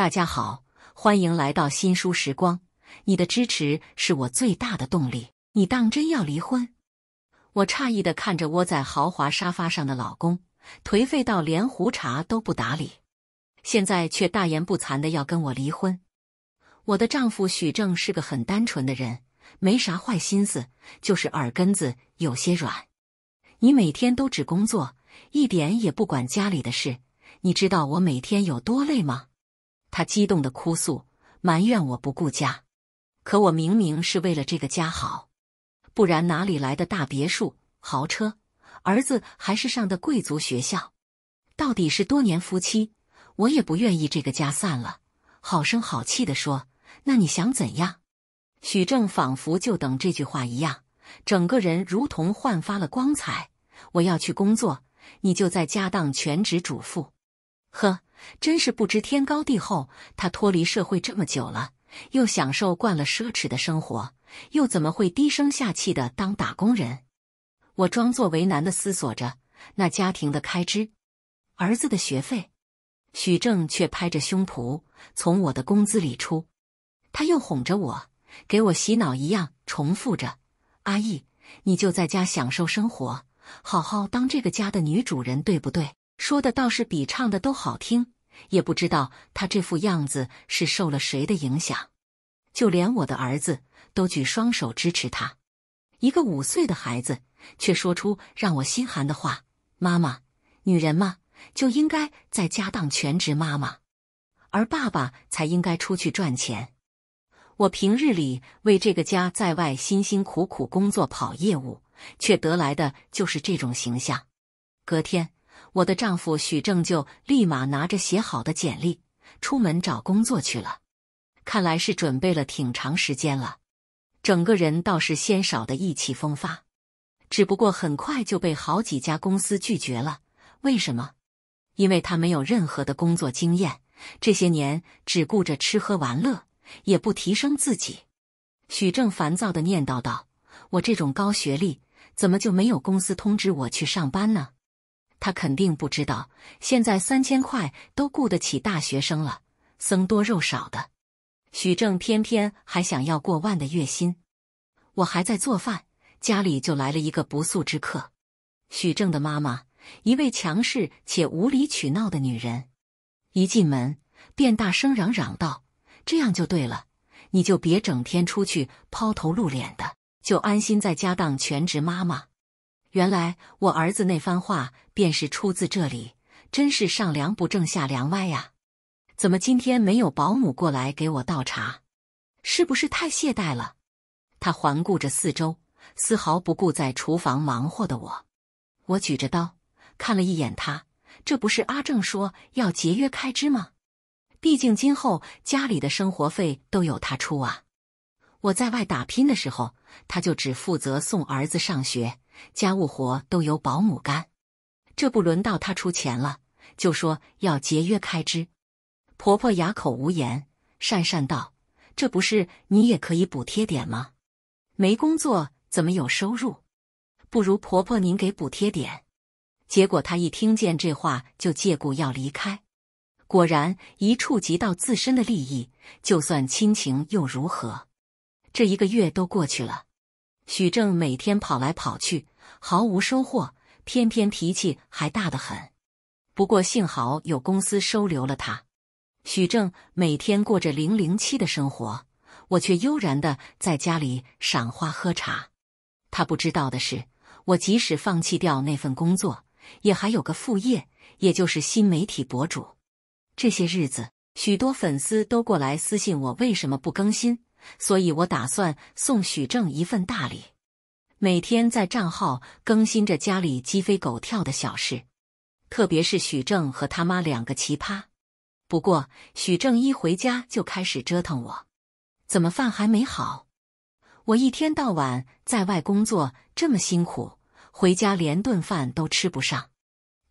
大家好，欢迎来到新书时光。你的支持是我最大的动力。你当真要离婚？我诧异的看着窝在豪华沙发上的老公，颓废到连壶茶都不打理，现在却大言不惭的要跟我离婚。我的丈夫许正是个很单纯的人，没啥坏心思，就是耳根子有些软。你每天都只工作，一点也不管家里的事，你知道我每天有多累吗？他激动的哭诉，埋怨我不顾家，可我明明是为了这个家好，不然哪里来的大别墅、豪车，儿子还是上的贵族学校？到底是多年夫妻，我也不愿意这个家散了。好声好气的说：“那你想怎样？”许正仿佛就等这句话一样，整个人如同焕发了光彩。我要去工作，你就在家当全职主妇。呵。真是不知天高地厚！他脱离社会这么久了，又享受惯了奢侈的生活，又怎么会低声下气的当打工人？我装作为难的思索着那家庭的开支、儿子的学费，许正却拍着胸脯从我的工资里出。他又哄着我，给我洗脑一样重复着：“阿义，你就在家享受生活，好好当这个家的女主人，对不对？”说的倒是比唱的都好听，也不知道他这副样子是受了谁的影响。就连我的儿子都举双手支持他，一个五岁的孩子却说出让我心寒的话：“妈妈，女人嘛就应该在家当全职妈妈，而爸爸才应该出去赚钱。”我平日里为这个家在外辛辛苦苦工作跑业务，却得来的就是这种形象。隔天。我的丈夫许正就立马拿着写好的简历出门找工作去了，看来是准备了挺长时间了，整个人倒是鲜少的意气风发，只不过很快就被好几家公司拒绝了。为什么？因为他没有任何的工作经验，这些年只顾着吃喝玩乐，也不提升自己。许正烦躁的念叨道：“我这种高学历，怎么就没有公司通知我去上班呢？”他肯定不知道，现在三千块都雇得起大学生了，僧多肉少的。许正偏偏还想要过万的月薪。我还在做饭，家里就来了一个不速之客——许正的妈妈，一位强势且无理取闹的女人。一进门便大声嚷嚷道：“这样就对了，你就别整天出去抛头露脸的，就安心在家当全职妈妈。”原来我儿子那番话便是出自这里，真是上梁不正下梁歪呀！怎么今天没有保姆过来给我倒茶？是不是太懈怠了？他环顾着四周，丝毫不顾在厨房忙活的我。我举着刀看了一眼他，这不是阿正说要节约开支吗？毕竟今后家里的生活费都有他出啊！我在外打拼的时候，他就只负责送儿子上学。家务活都由保姆干，这不轮到她出钱了，就说要节约开支。婆婆哑口无言，讪讪道：“这不是你也可以补贴点吗？没工作怎么有收入？不如婆婆您给补贴点。”结果她一听见这话，就借故要离开。果然，一触及到自身的利益，就算亲情又如何？这一个月都过去了，许正每天跑来跑去。毫无收获，偏偏脾气还大得很。不过幸好有公司收留了他，许正每天过着零零七的生活，我却悠然的在家里赏花喝茶。他不知道的是，我即使放弃掉那份工作，也还有个副业，也就是新媒体博主。这些日子，许多粉丝都过来私信我为什么不更新，所以我打算送许正一份大礼。每天在账号更新着家里鸡飞狗跳的小事，特别是许正和他妈两个奇葩。不过许正一回家就开始折腾我，怎么饭还没好？我一天到晚在外工作这么辛苦，回家连顿饭都吃不上。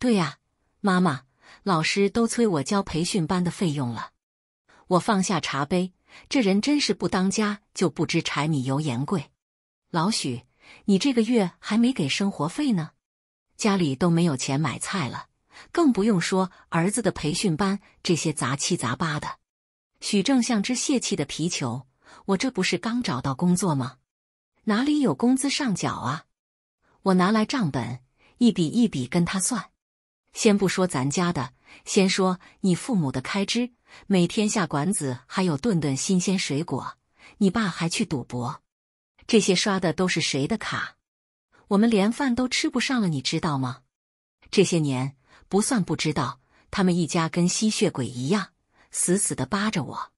对呀，妈妈，老师都催我交培训班的费用了。我放下茶杯，这人真是不当家就不知柴米油盐贵，老许。你这个月还没给生活费呢，家里都没有钱买菜了，更不用说儿子的培训班这些杂七杂八的。许正像只泄气的皮球，我这不是刚找到工作吗？哪里有工资上缴啊？我拿来账本，一笔一笔跟他算。先不说咱家的，先说你父母的开支，每天下馆子，还有顿顿新鲜水果，你爸还去赌博。这些刷的都是谁的卡？我们连饭都吃不上了，你知道吗？这些年不算不知道，他们一家跟吸血鬼一样，死死的扒着我，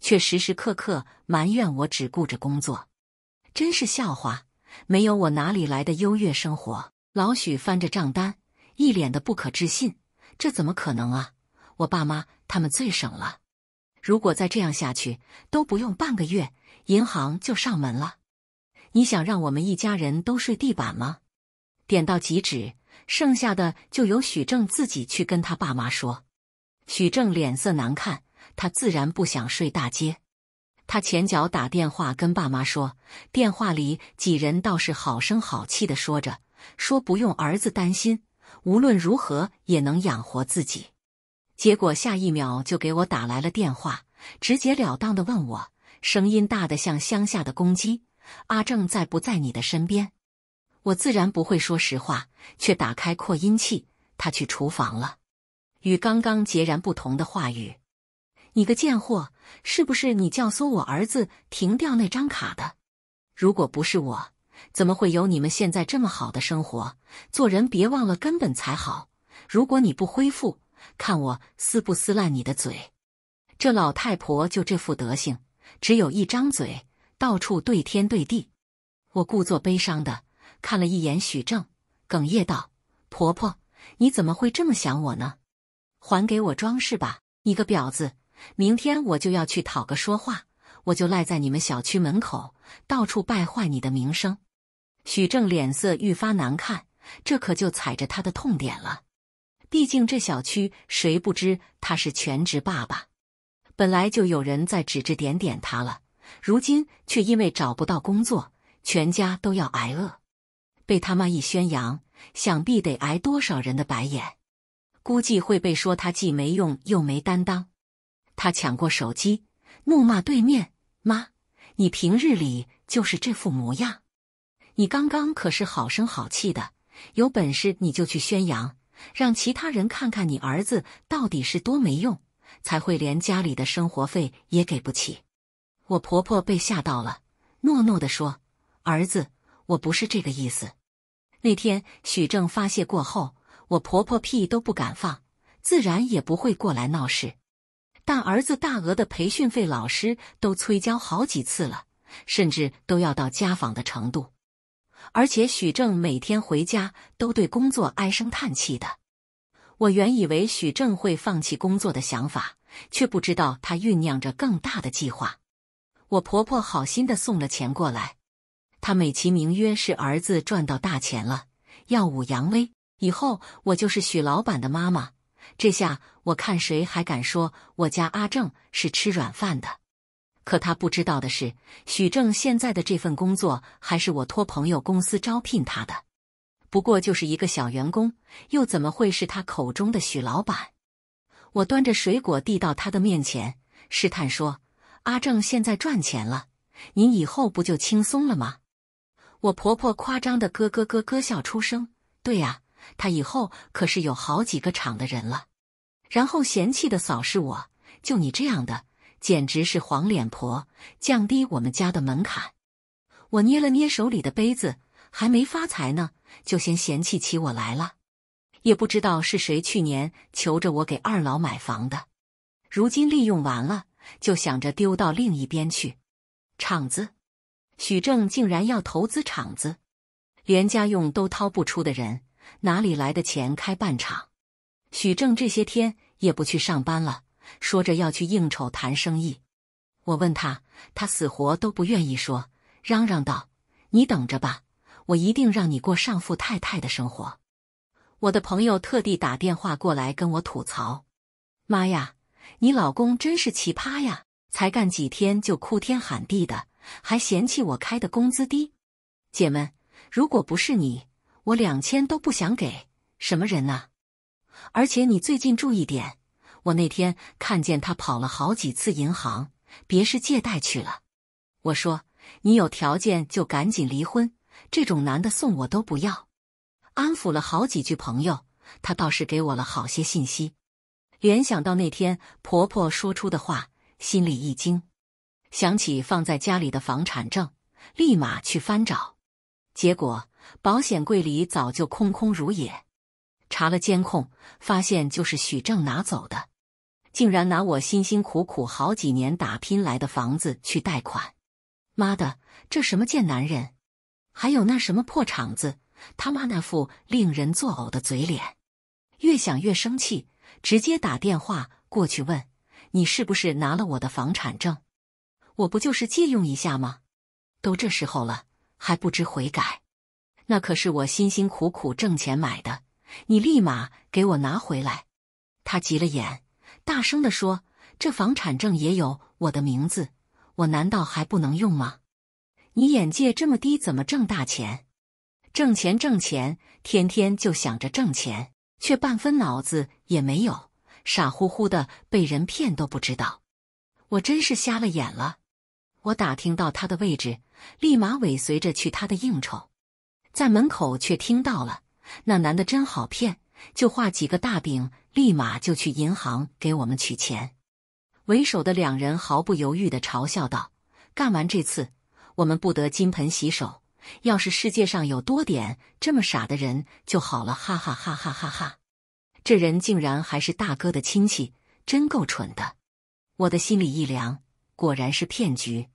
却时时刻刻埋怨我只顾着工作，真是笑话！没有我，哪里来的优越生活？老许翻着账单，一脸的不可置信：“这怎么可能啊？我爸妈他们最省了，如果再这样下去，都不用半个月，银行就上门了。”你想让我们一家人都睡地板吗？点到即止，剩下的就由许正自己去跟他爸妈说。许正脸色难看，他自然不想睡大街。他前脚打电话跟爸妈说，电话里几人倒是好声好气的说着，说不用儿子担心，无论如何也能养活自己。结果下一秒就给我打来了电话，直截了当的问我，声音大的像乡下的公鸡。阿正在不在你的身边？我自然不会说实话，却打开扩音器。他去厨房了。与刚刚截然不同的话语。你个贱货，是不是你教唆我儿子停掉那张卡的？如果不是我，怎么会有你们现在这么好的生活？做人别忘了根本才好。如果你不恢复，看我撕不撕烂你的嘴！这老太婆就这副德行，只有一张嘴。到处对天对地，我故作悲伤的看了一眼许正，哽咽道：“婆婆，你怎么会这么想我呢？还给我装是吧？你个婊子！明天我就要去讨个说话，我就赖在你们小区门口，到处败坏你的名声。”许正脸色愈发难看，这可就踩着他的痛点了。毕竟这小区谁不知他是全职爸爸，本来就有人在指指点点他了。如今却因为找不到工作，全家都要挨饿。被他妈一宣扬，想必得挨多少人的白眼？估计会被说他既没用又没担当。他抢过手机，怒骂对面：“妈，你平日里就是这副模样。你刚刚可是好声好气的，有本事你就去宣扬，让其他人看看你儿子到底是多没用，才会连家里的生活费也给不起。”我婆婆被吓到了，诺诺的说：“儿子，我不是这个意思。”那天许正发泄过后，我婆婆屁都不敢放，自然也不会过来闹事。但儿子大额的培训费，老师都催交好几次了，甚至都要到家访的程度。而且许正每天回家都对工作唉声叹气的。我原以为许正会放弃工作的想法，却不知道他酝酿着更大的计划。我婆婆好心的送了钱过来，她美其名曰是儿子赚到大钱了，耀武扬威。以后我就是许老板的妈妈，这下我看谁还敢说我家阿正是吃软饭的。可她不知道的是，许正现在的这份工作还是我托朋友公司招聘他的，不过就是一个小员工，又怎么会是他口中的许老板？我端着水果递到他的面前，试探说。阿正现在赚钱了，您以后不就轻松了吗？我婆婆夸张的咯咯咯咯笑出声。对呀，她以后可是有好几个厂的人了。然后嫌弃的扫视我，就你这样的，简直是黄脸婆，降低我们家的门槛。我捏了捏手里的杯子，还没发财呢，就先嫌弃起我来了。也不知道是谁去年求着我给二老买房的，如今利用完了。就想着丢到另一边去，厂子，许正竟然要投资厂子，连家用都掏不出的人，哪里来的钱开办厂？许正这些天也不去上班了，说着要去应酬谈生意。我问他，他死活都不愿意说，嚷嚷道：“你等着吧，我一定让你过上富太太的生活。”我的朋友特地打电话过来跟我吐槽：“妈呀！”你老公真是奇葩呀！才干几天就哭天喊地的，还嫌弃我开的工资低。姐们，如果不是你，我两千都不想给。什么人呐！而且你最近注意点，我那天看见他跑了好几次银行，别是借贷去了。我说你有条件就赶紧离婚，这种男的送我都不要。安抚了好几句，朋友他倒是给我了好些信息。联想到那天婆婆说出的话，心里一惊，想起放在家里的房产证，立马去翻找，结果保险柜里早就空空如也。查了监控，发现就是许正拿走的，竟然拿我辛辛苦苦好几年打拼来的房子去贷款！妈的，这什么贱男人！还有那什么破厂子，他妈那副令人作呕的嘴脸，越想越生气。直接打电话过去问你是不是拿了我的房产证？我不就是借用一下吗？都这时候了还不知悔改？那可是我辛辛苦苦挣钱买的，你立马给我拿回来！他急了眼，大声的说：“这房产证也有我的名字，我难道还不能用吗？你眼界这么低，怎么挣大钱？挣钱挣钱，天天就想着挣钱。”却半分脑子也没有，傻乎乎的被人骗都不知道。我真是瞎了眼了。我打听到他的位置，立马尾随着去他的应酬，在门口却听到了那男的真好骗，就画几个大饼，立马就去银行给我们取钱。为首的两人毫不犹豫的嘲笑道：“干完这次，我们不得金盆洗手。”要是世界上有多点这么傻的人就好了，哈哈哈哈哈哈！这人竟然还是大哥的亲戚，真够蠢的。我的心里一凉，果然是骗局。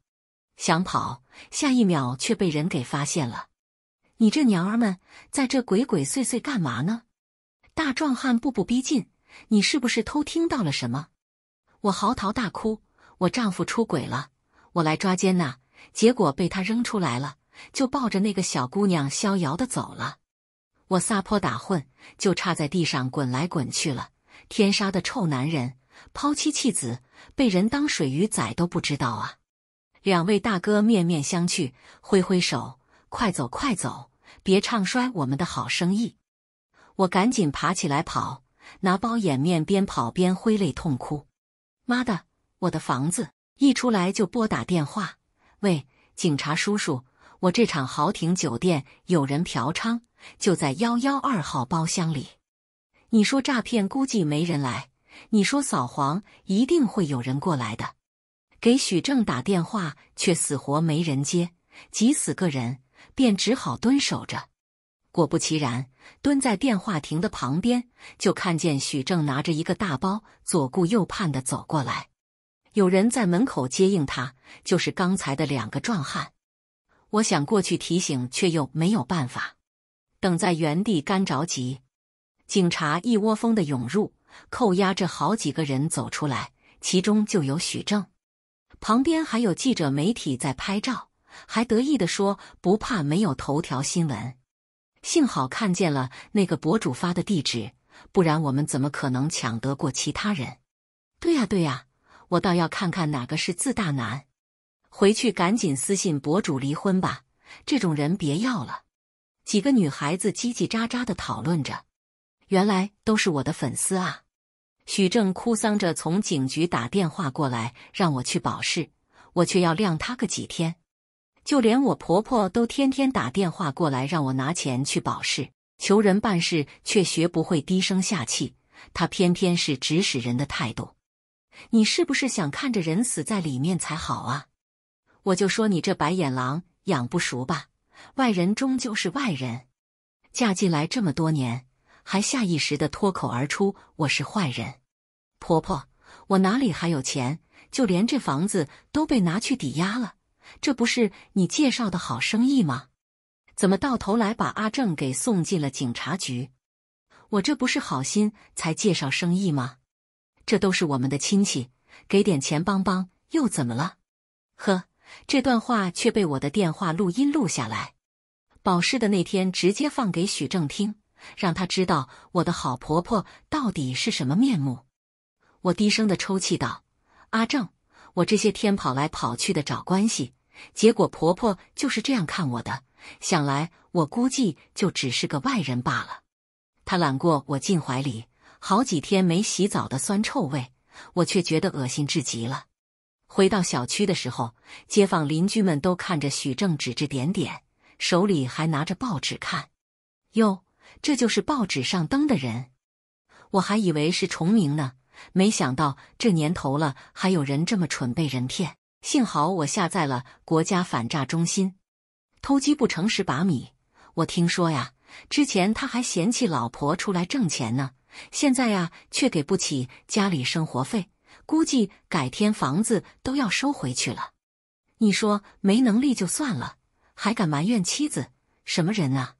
想跑，下一秒却被人给发现了。你这娘儿们，在这鬼鬼祟祟干嘛呢？大壮汉步步逼近，你是不是偷听到了什么？我嚎啕大哭，我丈夫出轨了，我来抓奸呐，结果被他扔出来了。就抱着那个小姑娘逍遥的走了，我撒泼打混，就差在地上滚来滚去了。天杀的臭男人，抛妻弃子，被人当水鱼宰都不知道啊！两位大哥面面相觑，挥挥手：“快走，快走，别唱衰我们的好生意。”我赶紧爬起来跑，拿包掩面，边跑边挥泪痛哭：“妈的，我的房子！”一出来就拨打电话：“喂，警察叔叔。”我这场豪庭酒店有人嫖娼，就在幺幺二号包厢里。你说诈骗，估计没人来；你说扫黄，一定会有人过来的。给许正打电话，却死活没人接，急死个人，便只好蹲守着。果不其然，蹲在电话亭的旁边，就看见许正拿着一个大包，左顾右盼的走过来。有人在门口接应他，就是刚才的两个壮汉。我想过去提醒，却又没有办法。等在原地干着急。警察一窝蜂的涌入，扣押着好几个人走出来，其中就有许正。旁边还有记者媒体在拍照，还得意的说：“不怕没有头条新闻。”幸好看见了那个博主发的地址，不然我们怎么可能抢得过其他人？对呀对呀，我倒要看看哪个是自大男。回去赶紧私信博主离婚吧，这种人别要了。几个女孩子叽叽喳喳的讨论着，原来都是我的粉丝啊。许正哭丧着从警局打电话过来让我去保释，我却要晾他个几天。就连我婆婆都天天打电话过来让我拿钱去保释，求人办事却学不会低声下气，她偏偏是指使人的态度。你是不是想看着人死在里面才好啊？我就说你这白眼狼养不熟吧，外人终究是外人。嫁进来这么多年，还下意识的脱口而出我是坏人。婆婆，我哪里还有钱？就连这房子都被拿去抵押了。这不是你介绍的好生意吗？怎么到头来把阿正给送进了警察局？我这不是好心才介绍生意吗？这都是我们的亲戚，给点钱帮帮又怎么了？呵。这段话却被我的电话录音录下来，保释的那天直接放给许正听，让他知道我的好婆婆到底是什么面目。我低声的抽泣道：“阿正，我这些天跑来跑去的找关系，结果婆婆就是这样看我的。想来我估计就只是个外人罢了。”他揽过我进怀里，好几天没洗澡的酸臭味，我却觉得恶心至极了。回到小区的时候，街坊邻居们都看着许正，指指点点，手里还拿着报纸看。哟，这就是报纸上登的人，我还以为是重名呢。没想到这年头了，还有人这么蠢被人骗。幸好我下载了国家反诈中心，偷鸡不成蚀把米。我听说呀，之前他还嫌弃老婆出来挣钱呢，现在呀却给不起家里生活费。估计改天房子都要收回去了。你说没能力就算了，还敢埋怨妻子，什么人啊！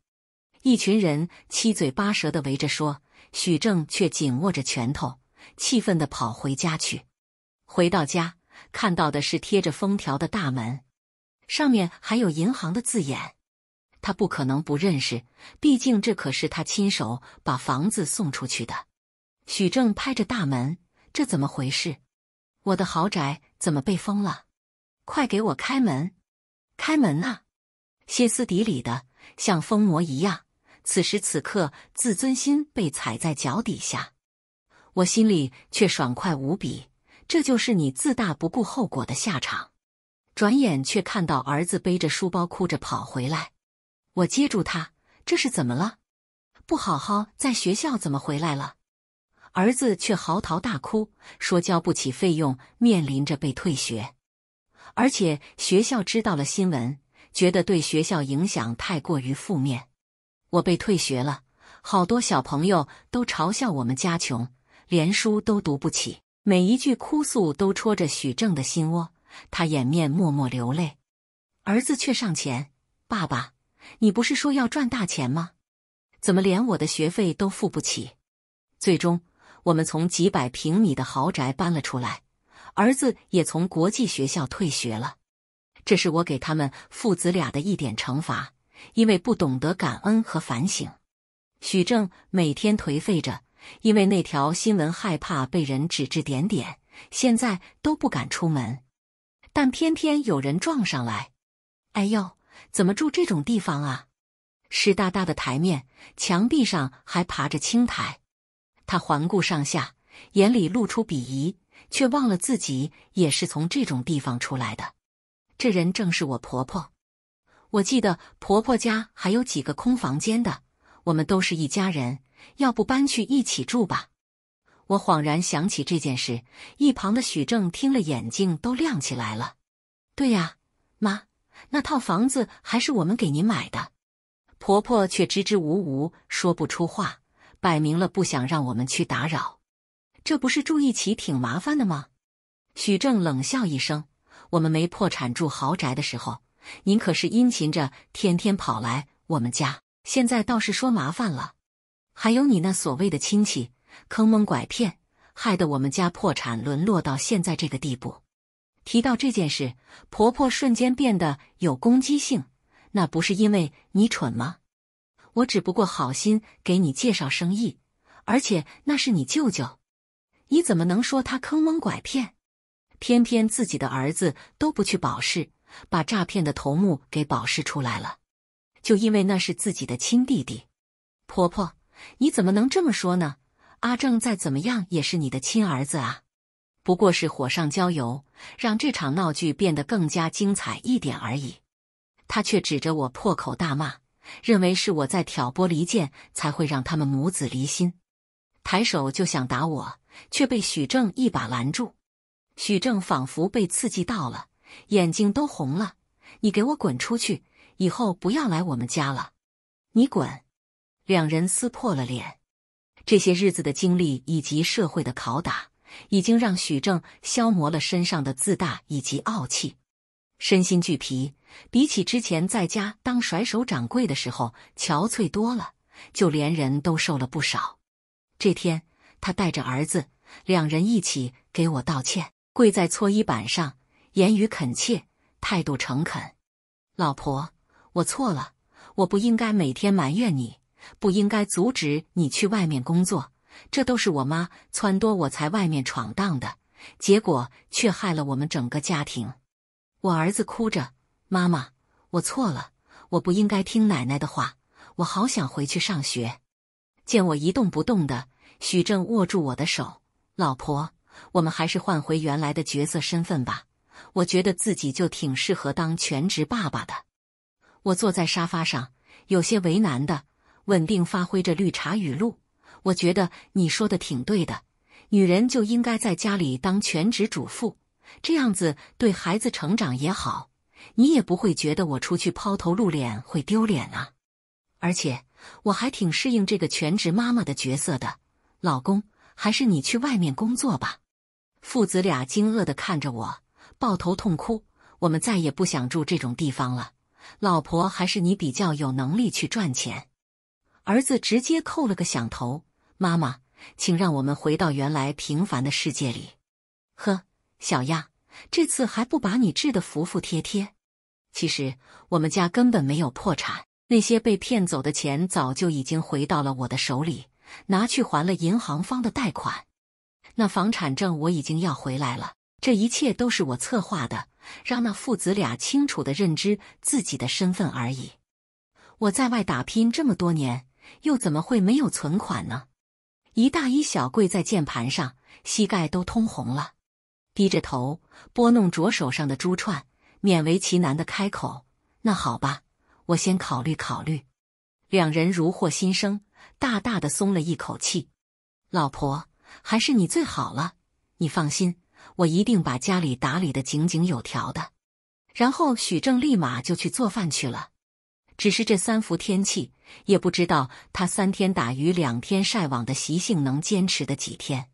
一群人七嘴八舌的围着说，许正却紧握着拳头，气愤的跑回家去。回到家，看到的是贴着封条的大门，上面还有银行的字眼。他不可能不认识，毕竟这可是他亲手把房子送出去的。许正拍着大门。这怎么回事？我的豪宅怎么被封了？快给我开门！开门啊！歇斯底里的，像疯魔一样。此时此刻，自尊心被踩在脚底下，我心里却爽快无比。这就是你自大不顾后果的下场。转眼却看到儿子背着书包哭着跑回来，我接住他。这是怎么了？不好好在学校，怎么回来了？儿子却嚎啕大哭，说交不起费用，面临着被退学。而且学校知道了新闻，觉得对学校影响太过于负面。我被退学了，好多小朋友都嘲笑我们家穷，连书都读不起。每一句哭诉都戳着许正的心窝，他掩面默默流泪。儿子却上前：“爸爸，你不是说要赚大钱吗？怎么连我的学费都付不起？”最终。我们从几百平米的豪宅搬了出来，儿子也从国际学校退学了。这是我给他们父子俩的一点惩罚，因为不懂得感恩和反省。许正每天颓废着，因为那条新闻害怕被人指指点点，现在都不敢出门。但偏偏有人撞上来，哎呦，怎么住这种地方啊？湿哒哒的台面，墙壁上还爬着青苔。他环顾上下，眼里露出鄙夷，却忘了自己也是从这种地方出来的。这人正是我婆婆。我记得婆婆家还有几个空房间的，我们都是一家人，要不搬去一起住吧？我恍然想起这件事，一旁的许正听了，眼睛都亮起来了。对呀，妈，那套房子还是我们给您买的。婆婆却支支吾吾说不出话。摆明了不想让我们去打扰，这不是住一起挺麻烦的吗？许正冷笑一声：“我们没破产住豪宅的时候，您可是殷勤着，天天跑来我们家。现在倒是说麻烦了。还有你那所谓的亲戚，坑蒙拐骗，害得我们家破产，沦落到现在这个地步。”提到这件事，婆婆瞬间变得有攻击性：“那不是因为你蠢吗？”我只不过好心给你介绍生意，而且那是你舅舅，你怎么能说他坑蒙拐骗？偏偏自己的儿子都不去保释，把诈骗的头目给保释出来了，就因为那是自己的亲弟弟。婆婆，你怎么能这么说呢？阿正再怎么样也是你的亲儿子啊，不过是火上浇油，让这场闹剧变得更加精彩一点而已。他却指着我破口大骂。认为是我在挑拨离间，才会让他们母子离心。抬手就想打我，却被许正一把拦住。许正仿佛被刺激到了，眼睛都红了：“你给我滚出去，以后不要来我们家了！你滚！”两人撕破了脸。这些日子的经历以及社会的拷打，已经让许正消磨了身上的自大以及傲气。身心俱疲，比起之前在家当甩手掌柜的时候憔悴多了，就连人都瘦了不少。这天，他带着儿子，两人一起给我道歉，跪在搓衣板上，言语恳切，态度诚恳。老婆，我错了，我不应该每天埋怨你，不应该阻止你去外面工作，这都是我妈撺掇我才外面闯荡的，结果却害了我们整个家庭。我儿子哭着：“妈妈，我错了，我不应该听奶奶的话，我好想回去上学。”见我一动不动的，许正握住我的手：“老婆，我们还是换回原来的角色身份吧。我觉得自己就挺适合当全职爸爸的。”我坐在沙发上，有些为难的稳定发挥着绿茶语录。我觉得你说的挺对的，女人就应该在家里当全职主妇。这样子对孩子成长也好，你也不会觉得我出去抛头露脸会丢脸啊。而且我还挺适应这个全职妈妈的角色的。老公，还是你去外面工作吧。父子俩惊愕的看着我，抱头痛哭。我们再也不想住这种地方了。老婆，还是你比较有能力去赚钱。儿子直接扣了个响头。妈妈，请让我们回到原来平凡的世界里。呵。小样，这次还不把你治得服服帖帖？其实我们家根本没有破产，那些被骗走的钱早就已经回到了我的手里，拿去还了银行方的贷款。那房产证我已经要回来了，这一切都是我策划的，让那父子俩清楚的认知自己的身份而已。我在外打拼这么多年，又怎么会没有存款呢？一大一小跪在键盘上，膝盖都通红了。低着头拨弄着手上的珠串，勉为其难的开口：“那好吧，我先考虑考虑。”两人如获新生，大大的松了一口气。老婆还是你最好了，你放心，我一定把家里打理的井井有条的。然后许正立马就去做饭去了。只是这三伏天气，也不知道他三天打鱼两天晒网的习性能坚持的几天。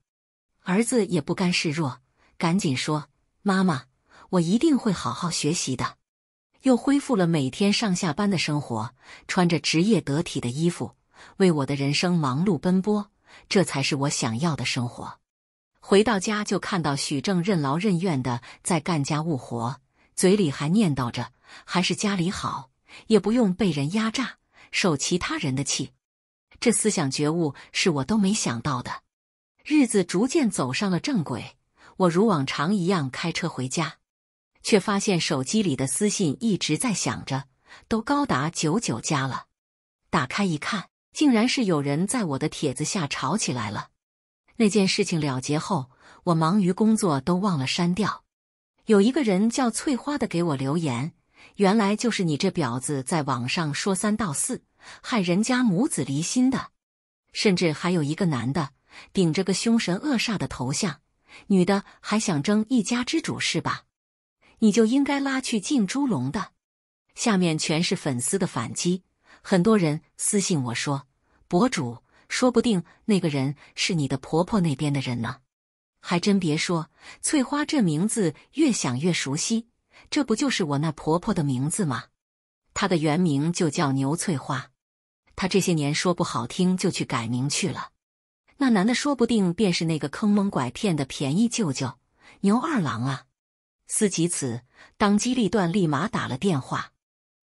儿子也不甘示弱。赶紧说，妈妈，我一定会好好学习的。又恢复了每天上下班的生活，穿着职业得体的衣服，为我的人生忙碌奔波，这才是我想要的生活。回到家就看到许正任劳任怨的在干家务活，嘴里还念叨着还是家里好，也不用被人压榨，受其他人的气。这思想觉悟是我都没想到的。日子逐渐走上了正轨。我如往常一样开车回家，却发现手机里的私信一直在响着，都高达九九加了。打开一看，竟然是有人在我的帖子下吵起来了。那件事情了结后，我忙于工作都忘了删掉。有一个人叫翠花的给我留言，原来就是你这婊子在网上说三道四，害人家母子离心的。甚至还有一个男的，顶着个凶神恶煞的头像。女的还想争一家之主是吧？你就应该拉去进猪笼的。下面全是粉丝的反击，很多人私信我说：“博主，说不定那个人是你的婆婆那边的人呢。”还真别说，翠花这名字越想越熟悉，这不就是我那婆婆的名字吗？她的原名就叫牛翠花，她这些年说不好听就去改名去了。那男的说不定便是那个坑蒙拐骗的便宜舅舅牛二郎啊！思及此，当机立断，立马打了电话。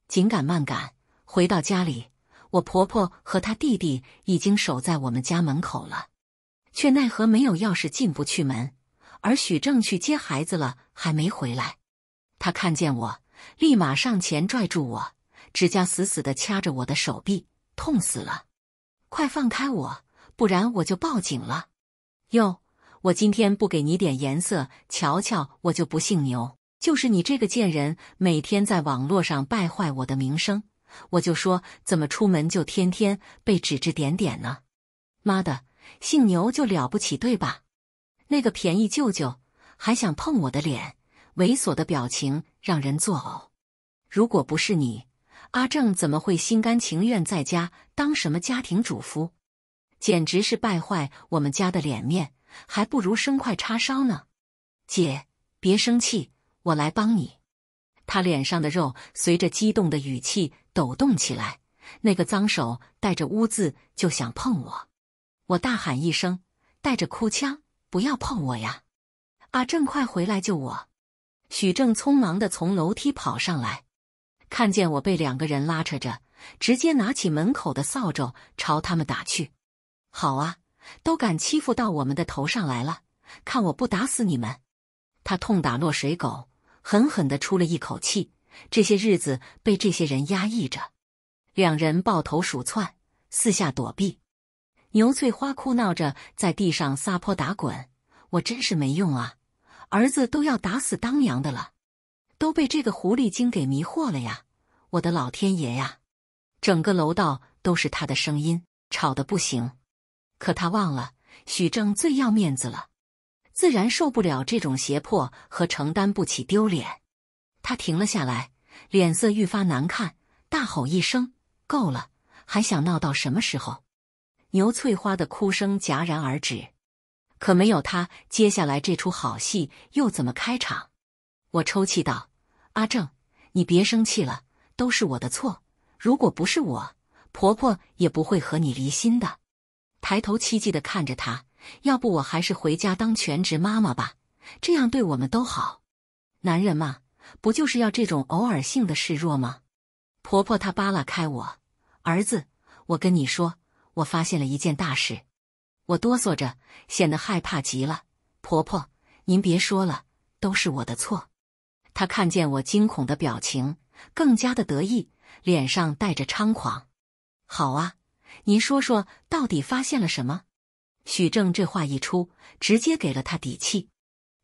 紧赶慢赶，回到家里，我婆婆和她弟弟已经守在我们家门口了，却奈何没有钥匙进不去门。而许正去接孩子了，还没回来。他看见我，立马上前拽住我，指甲死死地掐着我的手臂，痛死了！快放开我！不然我就报警了，哟！我今天不给你点颜色瞧瞧，我就不姓牛。就是你这个贱人，每天在网络上败坏我的名声。我就说，怎么出门就天天被指指点点呢？妈的，姓牛就了不起对吧？那个便宜舅舅还想碰我的脸，猥琐的表情让人作呕。如果不是你，阿正怎么会心甘情愿在家当什么家庭主妇？简直是败坏我们家的脸面，还不如生块叉烧呢！姐，别生气，我来帮你。他脸上的肉随着激动的语气抖动起来，那个脏手带着污渍就想碰我，我大喊一声，带着哭腔：“不要碰我呀，阿正，快回来救我！”许正匆忙的从楼梯跑上来，看见我被两个人拉扯着，直接拿起门口的扫帚朝他们打去。好啊，都敢欺负到我们的头上来了，看我不打死你们！他痛打落水狗，狠狠地出了一口气。这些日子被这些人压抑着，两人抱头鼠窜，四下躲避。牛翠花哭闹着在地上撒泼打滚，我真是没用啊！儿子都要打死当娘的了，都被这个狐狸精给迷惑了呀！我的老天爷呀！整个楼道都是他的声音，吵得不行。可他忘了，许正最要面子了，自然受不了这种胁迫和承担不起丢脸。他停了下来，脸色愈发难看，大吼一声：“够了！还想闹到什么时候？”牛翠花的哭声戛然而止。可没有他，接下来这出好戏又怎么开场？我抽泣道：“阿正，你别生气了，都是我的错。如果不是我，婆婆也不会和你离心的。”抬头，凄寂的看着他。要不我还是回家当全职妈妈吧，这样对我们都好。男人嘛，不就是要这种偶尔性的示弱吗？婆婆，她扒拉开我，儿子，我跟你说，我发现了一件大事。我哆嗦着，显得害怕极了。婆婆，您别说了，都是我的错。她看见我惊恐的表情，更加的得意，脸上带着猖狂。好啊。您说说，到底发现了什么？许正这话一出，直接给了他底气。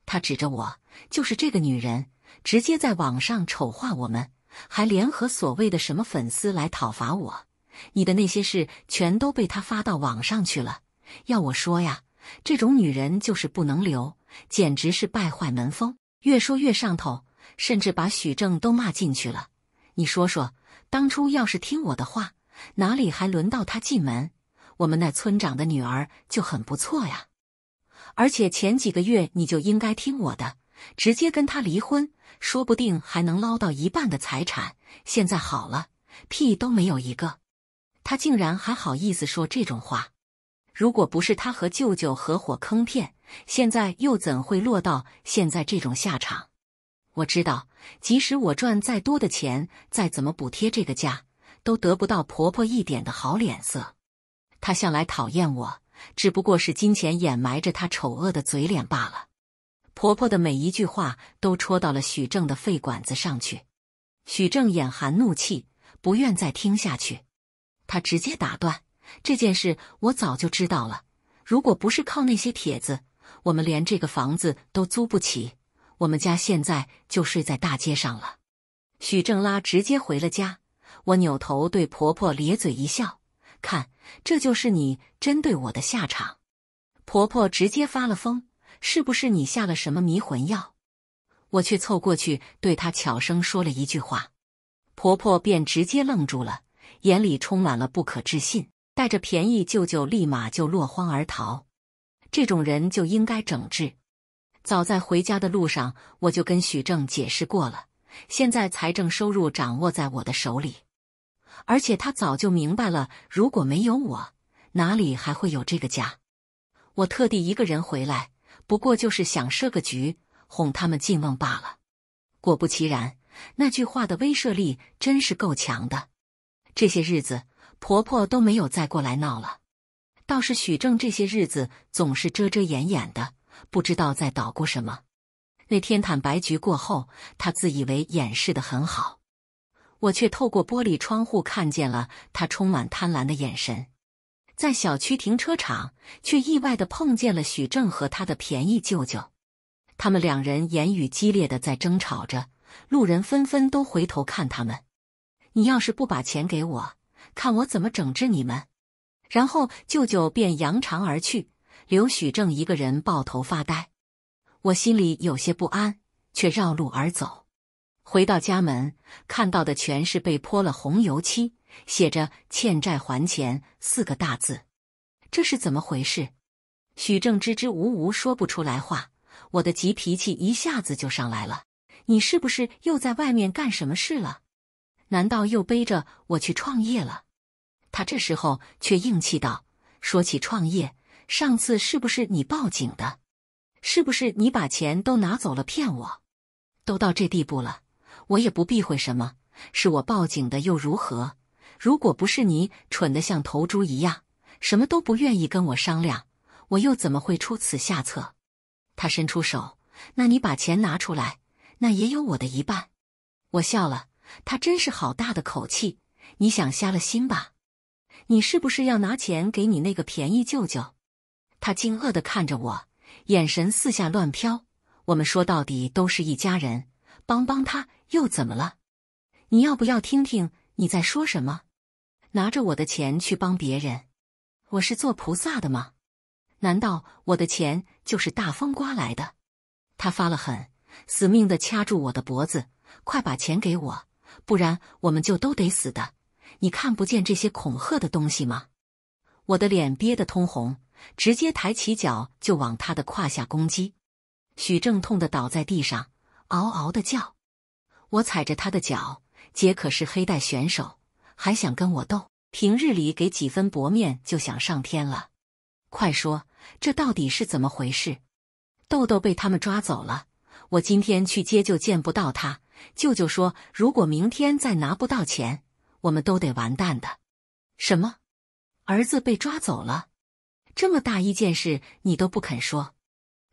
他指着我，就是这个女人，直接在网上丑化我们，还联合所谓的什么粉丝来讨伐我。你的那些事全都被她发到网上去了。要我说呀，这种女人就是不能留，简直是败坏门风。越说越上头，甚至把许正都骂进去了。你说说，当初要是听我的话。哪里还轮到他进门？我们那村长的女儿就很不错呀，而且前几个月你就应该听我的，直接跟他离婚，说不定还能捞到一半的财产。现在好了，屁都没有一个，他竟然还好意思说这种话！如果不是他和舅舅合伙坑骗，现在又怎会落到现在这种下场？我知道，即使我赚再多的钱，再怎么补贴这个家。都得不到婆婆一点的好脸色，她向来讨厌我，只不过是金钱掩埋着她丑恶的嘴脸罢了。婆婆的每一句话都戳到了许正的肺管子上去，许正眼含怒气，不愿再听下去，他直接打断：“这件事我早就知道了，如果不是靠那些帖子，我们连这个房子都租不起，我们家现在就睡在大街上了。”许正拉直接回了家。我扭头对婆婆咧嘴一笑，看，这就是你针对我的下场。婆婆直接发了疯，是不是你下了什么迷魂药？我却凑过去对她悄声说了一句话，婆婆便直接愣住了，眼里充满了不可置信。带着便宜舅舅立马就落荒而逃，这种人就应该整治。早在回家的路上，我就跟许正解释过了，现在财政收入掌握在我的手里。而且他早就明白了，如果没有我，哪里还会有这个家？我特地一个人回来，不过就是想设个局，哄他们进梦罢了。果不其然，那句话的威慑力真是够强的。这些日子，婆婆都没有再过来闹了，倒是许正这些日子总是遮遮掩掩的，不知道在捣鼓什么。那天坦白局过后，他自以为掩饰的很好。我却透过玻璃窗户看见了他充满贪婪的眼神，在小区停车场却意外的碰见了许正和他的便宜舅舅，他们两人言语激烈的在争吵着，路人纷纷都回头看他们。你要是不把钱给我，看我怎么整治你们！然后舅舅便扬长而去，留许正一个人抱头发呆。我心里有些不安，却绕路而走。回到家门，看到的全是被泼了红油漆，写着“欠债还钱”四个大字。这是怎么回事？许正支支吾吾说不出来话，我的急脾气一下子就上来了。你是不是又在外面干什么事了？难道又背着我去创业了？他这时候却硬气道：“说起创业，上次是不是你报警的？是不是你把钱都拿走了骗我？都到这地步了。”我也不避讳什么，是我报警的又如何？如果不是你蠢得像头猪一样，什么都不愿意跟我商量，我又怎么会出此下策？他伸出手，那你把钱拿出来，那也有我的一半。我笑了，他真是好大的口气！你想瞎了心吧？你是不是要拿钱给你那个便宜舅舅？他惊愕的看着我，眼神四下乱飘。我们说到底都是一家人，帮帮他。又怎么了？你要不要听听你在说什么？拿着我的钱去帮别人，我是做菩萨的吗？难道我的钱就是大风刮来的？他发了狠，死命的掐住我的脖子，快把钱给我，不然我们就都得死的！你看不见这些恐吓的东西吗？我的脸憋得通红，直接抬起脚就往他的胯下攻击，许正痛的倒在地上，嗷嗷的叫。我踩着他的脚，姐可是黑带选手，还想跟我斗？平日里给几分薄面就想上天了？快说，这到底是怎么回事？豆豆被他们抓走了，我今天去接就见不到他。舅舅说，如果明天再拿不到钱，我们都得完蛋的。什么？儿子被抓走了？这么大一件事你都不肯说？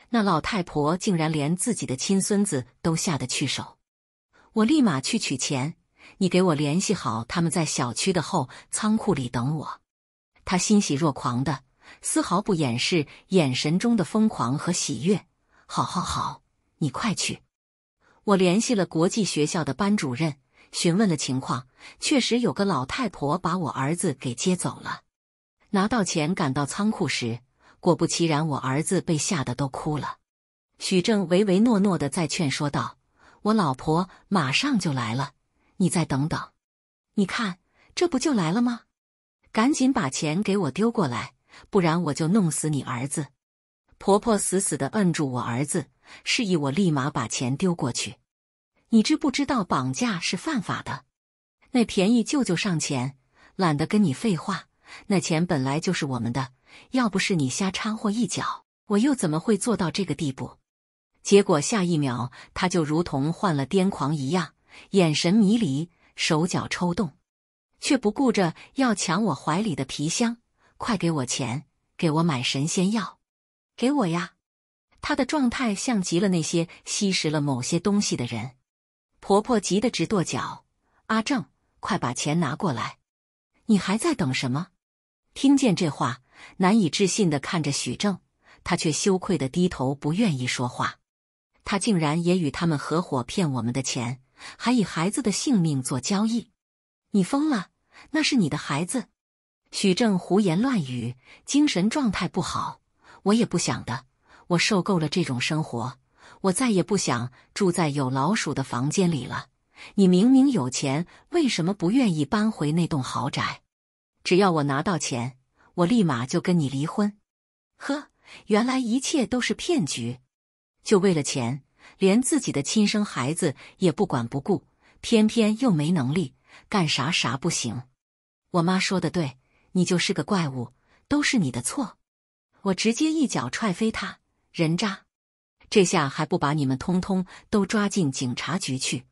那老太婆竟然连自己的亲孙子都下得去手！我立马去取钱，你给我联系好，他们在小区的后仓库里等我。他欣喜若狂的，丝毫不掩饰眼神中的疯狂和喜悦。好好好，你快去。我联系了国际学校的班主任，询问了情况，确实有个老太婆把我儿子给接走了。拿到钱赶到仓库时，果不其然，我儿子被吓得都哭了。许正唯唯诺诺的在劝说道。我老婆马上就来了，你再等等。你看，这不就来了吗？赶紧把钱给我丢过来，不然我就弄死你儿子！婆婆死死的摁住我儿子，示意我立马把钱丢过去。你知不知道绑架是犯法的？那便宜舅舅上前，懒得跟你废话。那钱本来就是我们的，要不是你瞎掺和一脚，我又怎么会做到这个地步？结果下一秒，他就如同患了癫狂一样，眼神迷离，手脚抽动，却不顾着要抢我怀里的皮箱，快给我钱，给我买神仙药，给我呀！他的状态像极了那些吸食了某些东西的人。婆婆急得直跺脚：“阿正，快把钱拿过来！你还在等什么？”听见这话，难以置信的看着许正，他却羞愧的低头，不愿意说话。他竟然也与他们合伙骗我们的钱，还以孩子的性命做交易！你疯了？那是你的孩子！许正胡言乱语，精神状态不好。我也不想的，我受够了这种生活，我再也不想住在有老鼠的房间里了。你明明有钱，为什么不愿意搬回那栋豪宅？只要我拿到钱，我立马就跟你离婚。呵，原来一切都是骗局。就为了钱，连自己的亲生孩子也不管不顾，偏偏又没能力，干啥啥不行。我妈说的对，你就是个怪物，都是你的错。我直接一脚踹飞他，人渣！这下还不把你们通通都抓进警察局去？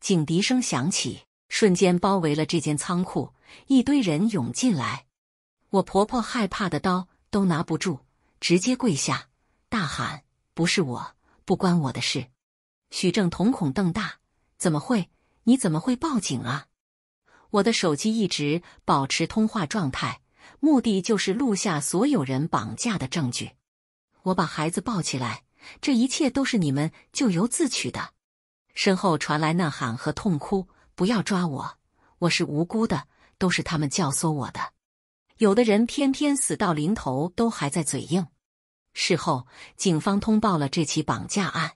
警笛声响起，瞬间包围了这间仓库，一堆人涌进来。我婆婆害怕的刀都拿不住，直接跪下，大喊。不是我，不关我的事。许正瞳孔瞪大，怎么会？你怎么会报警啊？我的手机一直保持通话状态，目的就是录下所有人绑架的证据。我把孩子抱起来，这一切都是你们咎由自取的。身后传来呐喊和痛哭，不要抓我，我是无辜的，都是他们教唆我的。有的人偏偏死到临头，都还在嘴硬。事后，警方通报了这起绑架案。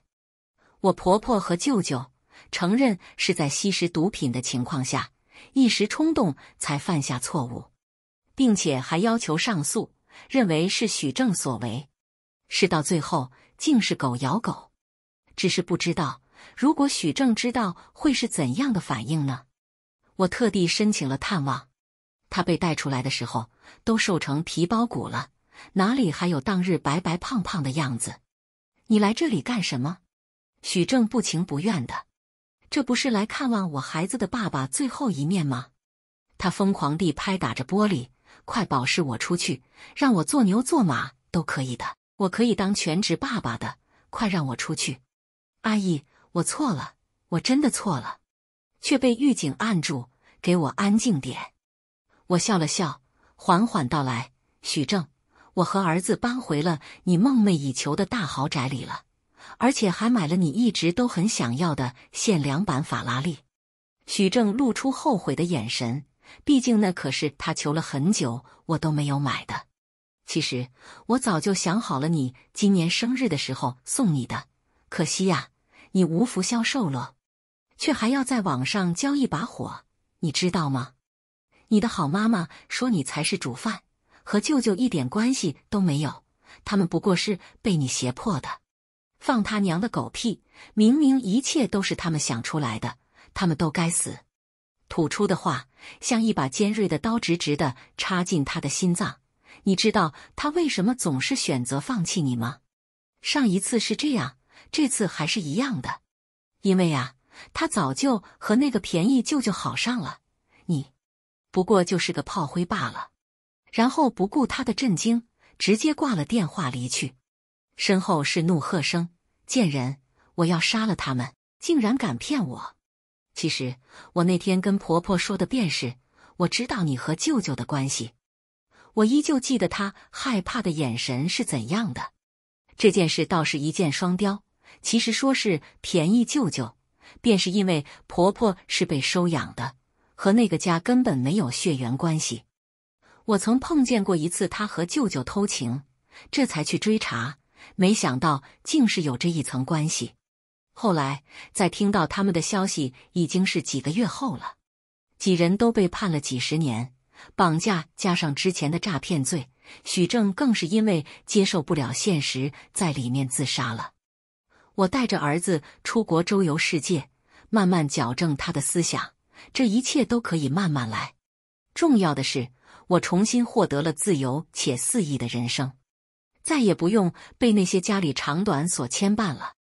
我婆婆和舅舅承认是在吸食毒品的情况下，一时冲动才犯下错误，并且还要求上诉，认为是许正所为。事到最后，竟是狗咬狗，只是不知道如果许正知道，会是怎样的反应呢？我特地申请了探望，他被带出来的时候，都瘦成皮包骨了。哪里还有当日白白胖胖的样子？你来这里干什么？许正不情不愿的，这不是来看望我孩子的爸爸最后一面吗？他疯狂地拍打着玻璃，快保释我出去，让我做牛做马都可以的，我可以当全职爸爸的，快让我出去！阿姨，我错了，我真的错了，却被狱警按住，给我安静点。我笑了笑，缓缓道来，许正。我和儿子搬回了你梦寐以求的大豪宅里了，而且还买了你一直都很想要的限量版法拉利。许正露出后悔的眼神，毕竟那可是他求了很久我都没有买的。其实我早就想好了，你今年生日的时候送你的，可惜呀，你无福消受了，却还要在网上浇一把火，你知道吗？你的好妈妈说你才是主犯。和舅舅一点关系都没有，他们不过是被你胁迫的。放他娘的狗屁！明明一切都是他们想出来的，他们都该死。吐出的话像一把尖锐的刀，直直的插进他的心脏。你知道他为什么总是选择放弃你吗？上一次是这样，这次还是一样的。因为啊，他早就和那个便宜舅舅好上了，你不过就是个炮灰罢了。然后不顾他的震惊，直接挂了电话离去。身后是怒喝声：“贱人，我要杀了他们！竟然敢骗我！”其实我那天跟婆婆说的便是，我知道你和舅舅的关系。我依旧记得他害怕的眼神是怎样的。这件事倒是一箭双雕。其实说是便宜舅舅，便是因为婆婆是被收养的，和那个家根本没有血缘关系。我曾碰见过一次他和舅舅偷情，这才去追查，没想到竟是有这一层关系。后来在听到他们的消息，已经是几个月后了。几人都被判了几十年，绑架加上之前的诈骗罪，许正更是因为接受不了现实，在里面自杀了。我带着儿子出国周游世界，慢慢矫正他的思想，这一切都可以慢慢来。重要的是。我重新获得了自由且肆意的人生，再也不用被那些家里长短所牵绊了。